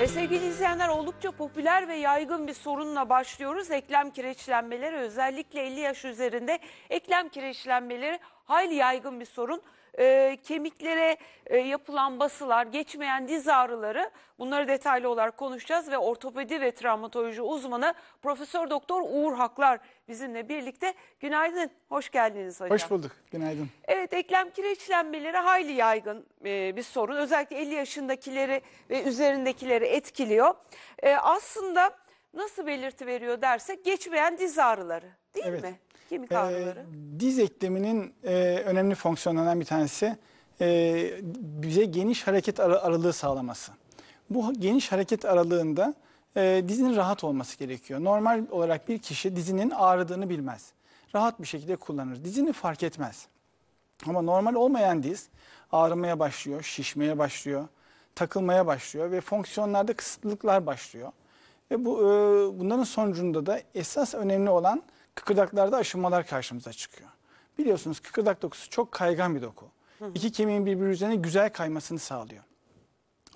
E sevgili izleyenler oldukça popüler ve yaygın bir sorunla başlıyoruz. Eklem kireçlenmeleri özellikle 50 yaş üzerinde eklem kireçlenmeleri hayli yaygın bir sorun e, kemiklere e, yapılan basılar, geçmeyen diz ağrıları bunları detaylı olarak konuşacağız ve ortopedi ve travmatoloji uzmanı Profesör Doktor Uğur Haklar bizimle birlikte. Günaydın, hoş geldiniz hocam. Hoş bulduk, günaydın. Evet, eklem kireçlenmeleri hayli yaygın e, bir sorun. Özellikle 50 yaşındakileri ve üzerindekileri etkiliyor. E, aslında nasıl belirti veriyor dersek geçmeyen diz ağrıları değil Evet. mi? Kemik ee, ağrıları. Ee, diz ekleminin e, önemli fonksiyonlarından bir tanesi e, bize geniş hareket ara- aralığı sağlaması. Bu geniş hareket aralığında e, dizinin rahat olması gerekiyor. Normal olarak bir kişi dizinin ağrıdığını bilmez. Rahat bir şekilde kullanır. Dizini fark etmez. Ama normal olmayan diz ağrımaya başlıyor, şişmeye başlıyor, takılmaya başlıyor ve fonksiyonlarda kısıtlılıklar başlıyor. Ve bu, e, bunların sonucunda da esas önemli olan kıkırdaklarda aşınmalar karşımıza çıkıyor. Biliyorsunuz kıkırdak dokusu çok kaygan bir doku. Hı. İki kemiğin birbiri üzerine güzel kaymasını sağlıyor.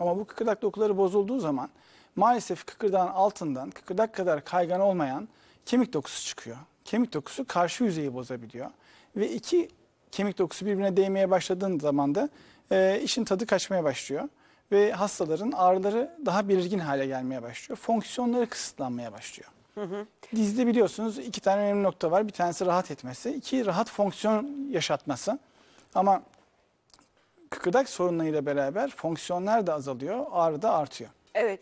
Ama bu kıkırdak dokuları bozulduğu zaman maalesef kıkırdağın altından kıkırdak kadar kaygan olmayan kemik dokusu çıkıyor. Kemik dokusu karşı yüzeyi bozabiliyor. Ve iki kemik dokusu birbirine değmeye başladığın zaman da e, işin tadı kaçmaya başlıyor ve hastaların ağrıları daha belirgin hale gelmeye başlıyor. Fonksiyonları kısıtlanmaya başlıyor. Hı hı. Dizde biliyorsunuz iki tane önemli nokta var. Bir tanesi rahat etmesi, iki rahat fonksiyon yaşatması. Ama kıkırdak sorunlarıyla beraber fonksiyonlar da azalıyor, ağrı da artıyor. Evet.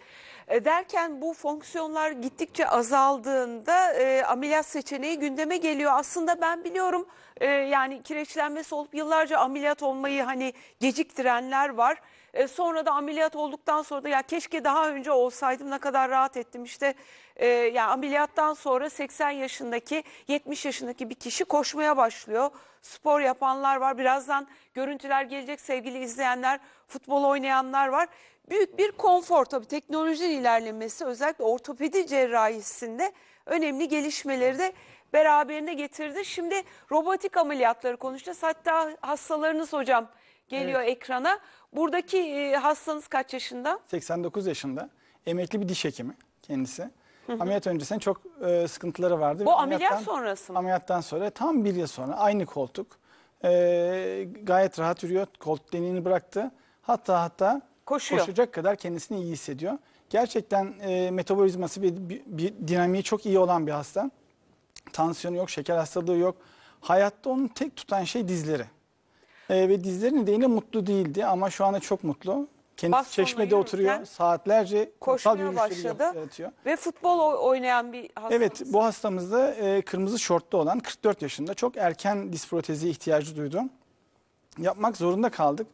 E, derken bu fonksiyonlar gittikçe azaldığında e, ameliyat seçeneği gündeme geliyor. Aslında ben biliyorum e, yani kireçlenmesi olup yıllarca ameliyat olmayı hani geciktirenler var. E, sonra da ameliyat olduktan sonra da ya keşke daha önce olsaydım ne kadar rahat ettim işte e, ya ameliyattan sonra 80 yaşındaki 70 yaşındaki bir kişi koşmaya başlıyor. Spor yapanlar var birazdan görüntüler gelecek sevgili izleyenler futbol oynayanlar var. Büyük bir konfor tabii teknolojinin ilerlemesi özellikle ortopedi cerrahisinde önemli gelişmeleri de beraberinde getirdi. Şimdi robotik ameliyatları konuşacağız. Hatta hastalarınız hocam geliyor evet. ekrana. Buradaki e, hastanız kaç yaşında? 89 yaşında. Emekli bir diş hekimi kendisi. Ameliyat öncesinde çok e, sıkıntıları vardı. Bu ameliyat sonrası mı? Ameliyattan sonra tam bir yıl sonra aynı koltuk. E, gayet rahat yürüyor. Koltuk deneyini bıraktı. Hatta hatta Koşuyor. koşacak kadar kendisini iyi hissediyor. Gerçekten e, metabolizması ve bir, bir dinamiği çok iyi olan bir hasta. Tansiyonu yok, şeker hastalığı yok. Hayatta onun tek tutan şey dizleri. Ee, ve dizleri nedeniyle mutlu değildi ama şu anda çok mutlu. Kendisi Bastonla çeşmede oturuyor. Saatlerce koşmaya başladı. Yatıyor. Ve futbol oynayan bir hastamız. Evet bu hastamızda e, kırmızı şortlu olan 44 yaşında çok erken disprotezi ihtiyacı duydu. Yapmak zorunda kaldık.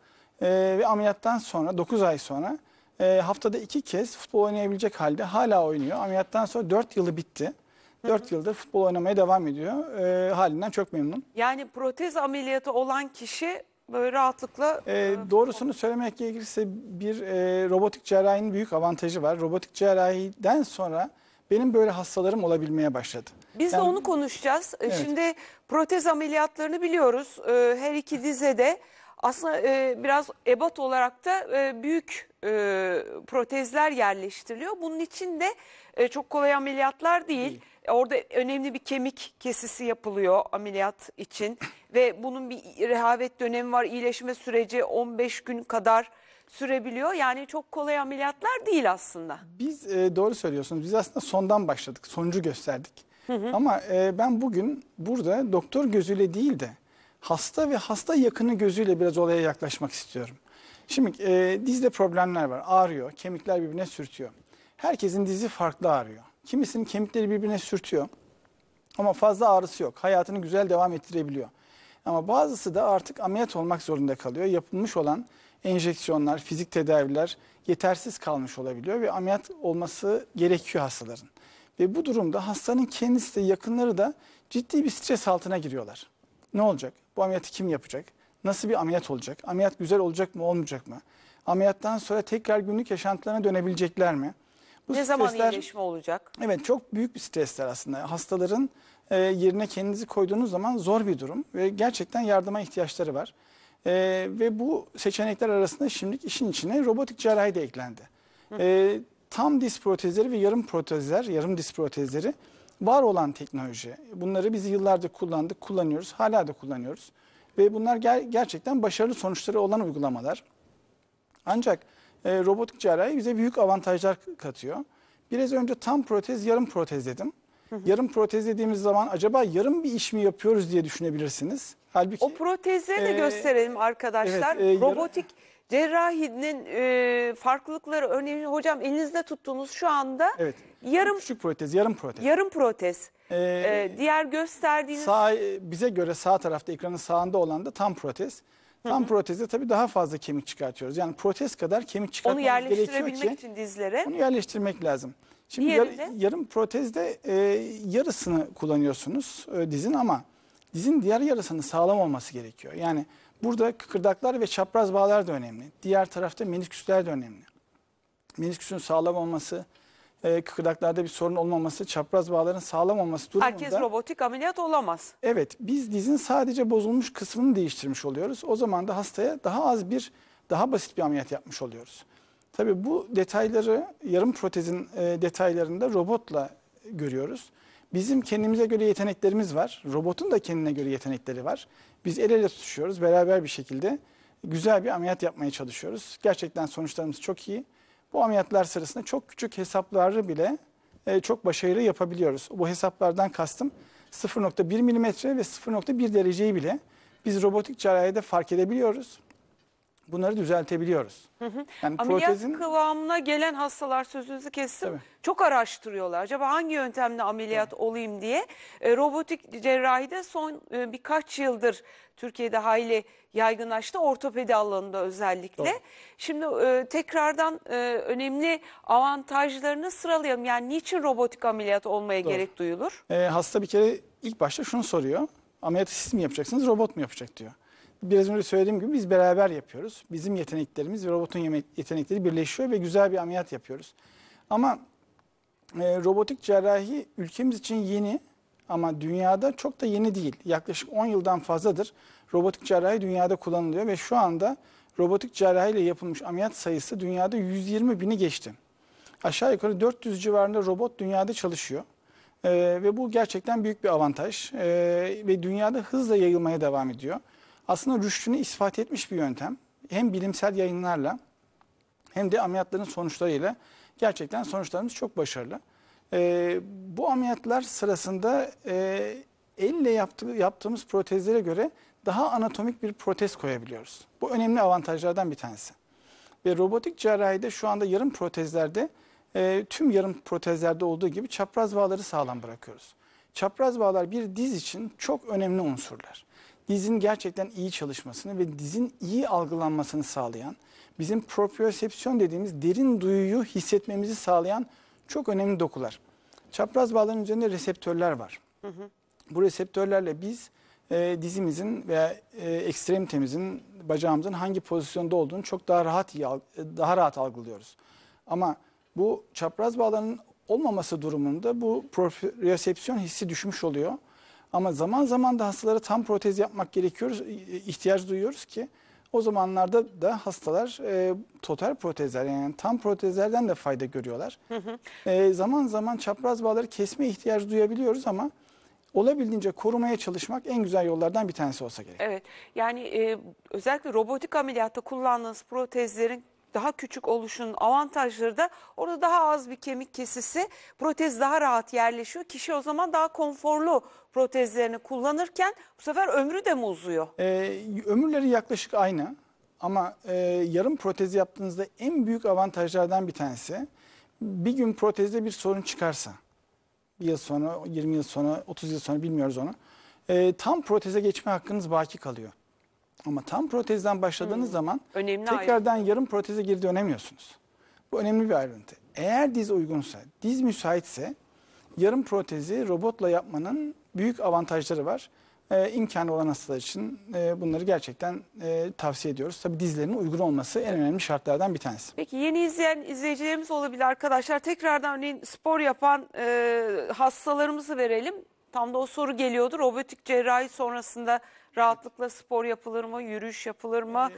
E, ve ameliyattan sonra 9 ay sonra e, haftada 2 kez futbol oynayabilecek halde hala oynuyor. Ameliyattan sonra 4 yılı bitti. 4 yıldır futbol oynamaya devam ediyor. E, halinden çok memnun. Yani protez ameliyatı olan kişi böyle rahatlıkla... Ee, e, doğrusunu söylemek gerekirse bir e, robotik cerrahinin büyük avantajı var. Robotik cerrahiden sonra benim böyle hastalarım olabilmeye başladı. Biz de onu konuşacağız. E, evet. Şimdi protez ameliyatlarını biliyoruz. Ee, Her iki dizede aslında e, biraz ebat olarak da e, büyük e, protezler yerleştiriliyor. Bunun için de e, çok kolay ameliyatlar değil. Orada önemli bir kemik kesisi yapılıyor ameliyat için ve bunun bir rehavet dönemi var. İyileşme süreci 15 gün kadar sürebiliyor. Yani çok kolay ameliyatlar değil aslında. Biz e, doğru söylüyorsunuz. Biz aslında sondan başladık. Sonucu gösterdik. Hı hı. Ama e, ben bugün burada doktor gözüyle değil de hasta ve hasta yakını gözüyle biraz olaya yaklaşmak istiyorum. Şimdi e, dizde problemler var. Ağrıyor, kemikler birbirine sürtüyor. Herkesin dizi farklı ağrıyor. Kimisinin kemikleri birbirine sürtüyor. Ama fazla ağrısı yok. Hayatını güzel devam ettirebiliyor. Ama bazısı da artık ameliyat olmak zorunda kalıyor. Yapılmış olan enjeksiyonlar, fizik tedaviler yetersiz kalmış olabiliyor ve ameliyat olması gerekiyor hastaların. Ve bu durumda hastanın kendisi de yakınları da ciddi bir stres altına giriyorlar. Ne olacak? Bu ameliyatı kim yapacak? Nasıl bir ameliyat olacak? Ameliyat güzel olacak mı olmayacak mı? Ameliyattan sonra tekrar günlük yaşantılarına dönebilecekler mi? Bu ne stresler, zaman iyileşme olacak? Evet çok büyük bir stresler aslında. Hastaların e, yerine kendinizi koyduğunuz zaman zor bir durum ve gerçekten yardıma ihtiyaçları var. E, ve bu seçenekler arasında şimdilik işin içine robotik cerrahi de eklendi. E, tam diz protezleri ve yarım protezler, yarım diz protezleri var olan teknoloji. Bunları biz yıllardır kullandık, kullanıyoruz, hala da kullanıyoruz. Ve bunlar ger gerçekten başarılı sonuçları olan uygulamalar. Ancak e, robotik cerrahi bize büyük avantajlar katıyor. Biraz önce tam protez, yarım protez dedim. Yarım protez dediğimiz zaman acaba yarım bir iş mi yapıyoruz diye düşünebilirsiniz. Halbuki o protezleri de e, gösterelim arkadaşlar. Evet, e, robotik cerrahinin e, farklılıkları örneğin hocam elinizde tuttuğunuz şu anda evet. yarım küçük protez, yarım protez. Yarım protez. Ee, ee, diğer gösterdiğiniz sağ e, bize göre sağ tarafta ekranın sağında olan da tam protez. Tam protezde tabii daha fazla kemik çıkartıyoruz. Yani protez kadar kemik Onu çıkartmamız gerekiyor yerleştirebilmek için dizlere. onu yerleştirmek lazım. Şimdi yar- yarım protezde e, yarısını kullanıyorsunuz e, dizin ama dizin diğer yarısının sağlam olması gerekiyor. Yani burada kıkırdaklar ve çapraz bağlar da önemli. Diğer tarafta menisküsler de önemli. Menisküsün sağlam olması, e, kıkırdaklarda bir sorun olmaması, çapraz bağların sağlam olması durumunda. Herkes robotik ameliyat olamaz. Evet biz dizin sadece bozulmuş kısmını değiştirmiş oluyoruz. O zaman da hastaya daha az bir daha basit bir ameliyat yapmış oluyoruz. Tabii bu detayları yarım protezin e, detaylarında robotla görüyoruz. Bizim kendimize göre yeteneklerimiz var. Robotun da kendine göre yetenekleri var. Biz el ele tutuşuyoruz. Beraber bir şekilde güzel bir ameliyat yapmaya çalışıyoruz. Gerçekten sonuçlarımız çok iyi. Bu ameliyatlar sırasında çok küçük hesapları bile e, çok başarılı yapabiliyoruz. Bu hesaplardan kastım 0.1 milimetre ve 0.1 dereceyi bile biz robotik cerrahide fark edebiliyoruz bunları düzeltebiliyoruz. Hı hı. Yani Ameliyat protezin... kıvamına gelen hastalar sözünüzü kestim. Tabii. Çok araştırıyorlar. Acaba hangi yöntemle ameliyat Tabii. olayım diye. E, robotik cerrahide son e, birkaç yıldır Türkiye'de hayli yaygınlaştı. Ortopedi alanında özellikle. Doğru. Şimdi e, tekrardan e, önemli avantajlarını sıralayalım. Yani niçin robotik ameliyat olmaya Doğru. gerek duyulur? E, hasta bir kere ilk başta şunu soruyor. Ameliyatı siz mi yapacaksınız, robot mu yapacak diyor biraz önce söylediğim gibi biz beraber yapıyoruz. Bizim yeteneklerimiz ve robotun yetenekleri birleşiyor ve güzel bir ameliyat yapıyoruz. Ama e, robotik cerrahi ülkemiz için yeni ama dünyada çok da yeni değil. Yaklaşık 10 yıldan fazladır robotik cerrahi dünyada kullanılıyor ve şu anda robotik cerrahi ile yapılmış ameliyat sayısı dünyada 120 bini geçti. Aşağı yukarı 400 civarında robot dünyada çalışıyor. Ee, ve bu gerçekten büyük bir avantaj ee, ve dünyada hızla yayılmaya devam ediyor aslında rüştünü ispat etmiş bir yöntem. Hem bilimsel yayınlarla hem de ameliyatların sonuçlarıyla gerçekten sonuçlarımız çok başarılı. E, bu ameliyatlar sırasında e, elle yaptığı, yaptığımız protezlere göre daha anatomik bir protez koyabiliyoruz. Bu önemli avantajlardan bir tanesi. Ve robotik cerrahide şu anda yarım protezlerde e, tüm yarım protezlerde olduğu gibi çapraz bağları sağlam bırakıyoruz. Çapraz bağlar bir diz için çok önemli unsurlar dizin gerçekten iyi çalışmasını ve dizin iyi algılanmasını sağlayan, bizim propriosepsiyon dediğimiz derin duyuyu hissetmemizi sağlayan çok önemli dokular. Çapraz bağların üzerinde reseptörler var. Hı hı. Bu reseptörlerle biz e, dizimizin veya e, ekstremitemizin, bacağımızın hangi pozisyonda olduğunu çok daha rahat e, daha rahat algılıyoruz. Ama bu çapraz bağların olmaması durumunda bu propriosepsiyon hissi düşmüş oluyor. Ama zaman zaman da hastalara tam protez yapmak gerekiyor, ihtiyaç duyuyoruz ki o zamanlarda da hastalar e, total protezler yani tam protezlerden de fayda görüyorlar. Hı hı. E, zaman zaman çapraz bağları kesme ihtiyacı duyabiliyoruz ama olabildiğince korumaya çalışmak en güzel yollardan bir tanesi olsa gerek. Evet yani e, özellikle robotik ameliyatta kullandığınız protezlerin daha küçük oluşunun avantajları da orada daha az bir kemik kesisi protez daha rahat yerleşiyor. Kişi o zaman daha konforlu protezlerini kullanırken bu sefer ömrü de mi uzuyor? Ee, ömürleri yaklaşık aynı ama e, yarım protezi yaptığınızda en büyük avantajlardan bir tanesi bir gün protezde bir sorun çıkarsa bir yıl sonra 20 yıl sonra 30 yıl sonra bilmiyoruz onu e, tam proteze geçme hakkınız baki kalıyor. Ama tam protezden başladığınız hmm. zaman önemli tekrardan ayrıntı. yarım proteze geri dönemiyorsunuz. Bu önemli bir ayrıntı. Eğer diz uygunsa, diz müsaitse yarım protezi robotla yapmanın büyük avantajları var. E, imkanı olan hastalar için e, bunları gerçekten e, tavsiye ediyoruz. tabi dizlerinin uygun olması en önemli şartlardan bir tanesi. Peki yeni izleyen izleyicilerimiz olabilir arkadaşlar. Tekrardan örneğin spor yapan e, hastalarımızı verelim. Tam da o soru geliyordu. Robotik cerrahi sonrasında rahatlıkla spor yapılır mı, yürüyüş yapılır mı?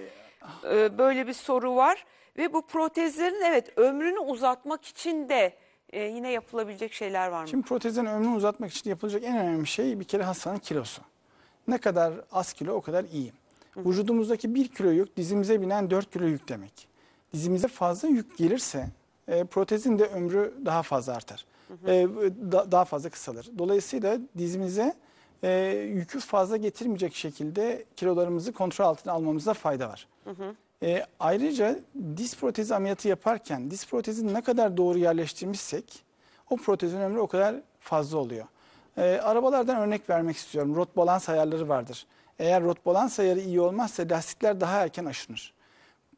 Ee, böyle bir soru var. Ve bu protezlerin evet ömrünü uzatmak için de e, yine yapılabilecek şeyler var mı? Şimdi protezin ömrünü uzatmak için yapılacak en önemli şey bir kere hastanın kilosu. Ne kadar az kilo o kadar iyi. Hı -hı. Vücudumuzdaki bir kilo yük dizimize binen dört kilo yük demek. Dizimize fazla yük gelirse e, protezin de ömrü daha fazla artar. Hı hı. E, da, daha fazla kısalır. Dolayısıyla dizimize e, yükü fazla getirmeyecek şekilde kilolarımızı kontrol altına almamızda fayda var. Hı hı. E, ayrıca diz protezi ameliyatı yaparken diz protezi ne kadar doğru yerleştirmişsek o protezin ömrü o kadar fazla oluyor. E, arabalardan örnek vermek istiyorum. Rot balans ayarları vardır. Eğer rot balans ayarı iyi olmazsa lastikler daha erken aşınır.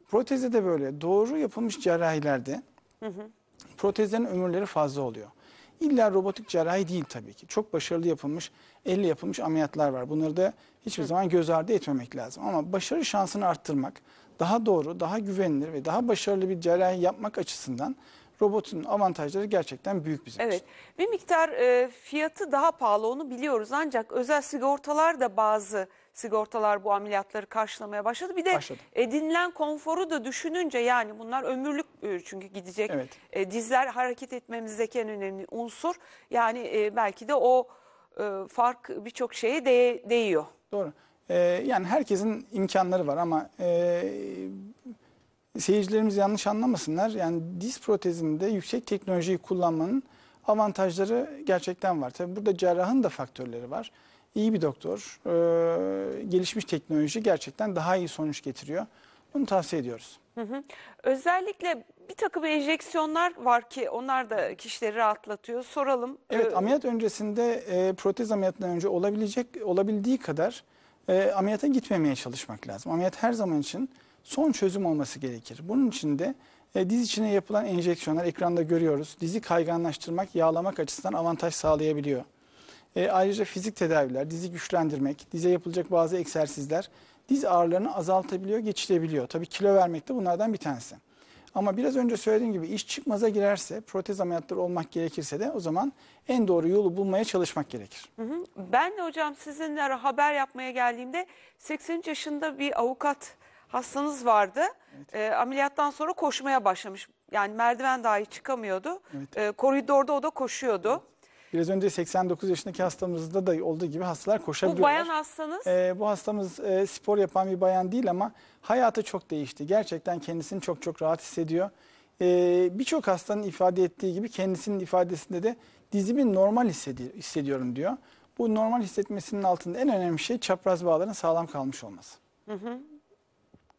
Protezde de böyle doğru yapılmış cerrahilerde hı hı. protezlerin ömürleri fazla oluyor. İlla robotik cerrahi değil tabii ki. Çok başarılı yapılmış, elle yapılmış ameliyatlar var. Bunları da hiçbir hı. zaman göz ardı etmemek lazım. Ama başarı şansını arttırmak, daha doğru, daha güvenilir ve daha başarılı bir cerrahi yapmak açısından robotun avantajları gerçekten büyük bizim evet. için. Evet bir miktar e, fiyatı daha pahalı onu biliyoruz ancak özel sigortalar da bazı sigortalar bu ameliyatları karşılamaya başladı. Bir de başladı. edinilen konforu da düşününce yani bunlar ömürlük e, çünkü gidecek evet. e, dizler hareket etmemizdeki en önemli unsur. Yani e, belki de o e, fark birçok şeye de değiyor. Doğru. Ee, yani herkesin imkanları var ama e, seyircilerimiz yanlış anlamasınlar. Yani diz protezinde yüksek teknolojiyi kullanmanın avantajları gerçekten var. Tabii burada cerrahın da faktörleri var. İyi bir doktor, e, gelişmiş teknoloji gerçekten daha iyi sonuç getiriyor. Bunu tavsiye ediyoruz. Hı hı. Özellikle bir takım enjeksiyonlar var ki onlar da kişileri rahatlatıyor. Soralım. Evet ee, ameliyat öncesinde e, protez ameliyatından önce olabilecek olabildiği kadar e, ameliyata gitmemeye çalışmak lazım. Ameliyat her zaman için son çözüm olması gerekir. Bunun için de e, diz içine yapılan enjeksiyonlar ekranda görüyoruz. Dizi kayganlaştırmak, yağlamak açısından avantaj sağlayabiliyor. E, ayrıca fizik tedaviler, dizi güçlendirmek, dize yapılacak bazı egzersizler diz ağrılarını azaltabiliyor, geçirebiliyor. Tabii kilo vermek de bunlardan bir tanesi. Ama biraz önce söylediğim gibi iş çıkmaza girerse, protez ameliyatları olmak gerekirse de o zaman en doğru yolu bulmaya çalışmak gerekir. Hı hı. Ben de hocam sizinle haber yapmaya geldiğimde 80 yaşında bir avukat hastanız vardı. Evet. E, ameliyattan sonra koşmaya başlamış. Yani merdiven dahi çıkamıyordu. Evet. E, koridorda o da koşuyordu. Evet. Biraz önce 89 yaşındaki hastamızda da olduğu gibi hastalar koşabiliyorlar. Bu bayan hastanız? Ee, bu hastamız e, spor yapan bir bayan değil ama hayatı çok değişti. Gerçekten kendisini çok çok rahat hissediyor. Ee, Birçok hastanın ifade ettiği gibi kendisinin ifadesinde de dizimi normal hissedi hissediyorum diyor. Bu normal hissetmesinin altında en önemli şey çapraz bağların sağlam kalmış olması. Hı hı.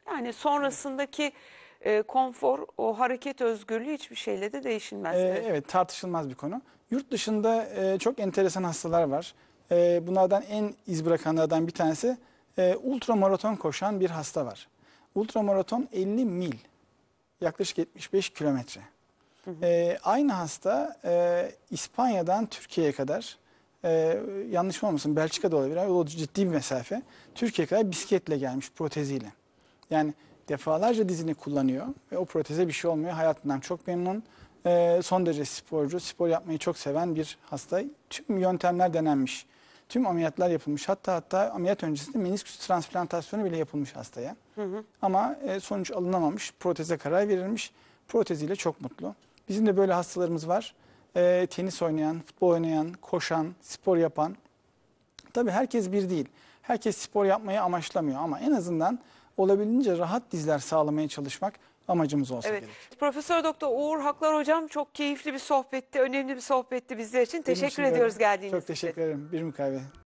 Yani sonrasındaki e, konfor, o hareket özgürlüğü hiçbir şeyle de değişilmez. Ee, evet tartışılmaz bir konu. Yurt dışında e, çok enteresan hastalar var. E, bunlardan en iz bırakanlardan bir tanesi e, ultramaraton koşan bir hasta var. Ultramaraton 50 mil, yaklaşık 75 kilometre. E, aynı hasta e, İspanya'dan Türkiye'ye kadar, e, yanlış olmasın Belçika'da olabilir, o ciddi bir mesafe. Türkiye'ye kadar bisikletle gelmiş proteziyle. Yani defalarca dizini kullanıyor ve o proteze bir şey olmuyor. Hayatından çok memnun e, son derece sporcu, spor yapmayı çok seven bir hasta. Tüm yöntemler denenmiş. Tüm ameliyatlar yapılmış. Hatta hatta ameliyat öncesinde menisküs transplantasyonu bile yapılmış hastaya. Hı hı. Ama e, sonuç alınamamış. Proteze karar verilmiş. Proteziyle çok mutlu. Bizim de böyle hastalarımız var. E, tenis oynayan, futbol oynayan, koşan, spor yapan. Tabii herkes bir değil. Herkes spor yapmayı amaçlamıyor ama en azından olabildiğince rahat dizler sağlamaya çalışmak amacımız olsa evet. gerek. Profesör Doktor Uğur Haklar Hocam çok keyifli bir sohbetti, önemli bir sohbetti bizler için. Teşekkür ediyoruz geldiğiniz için. Çok teşekkür ederim. Bir mukavve.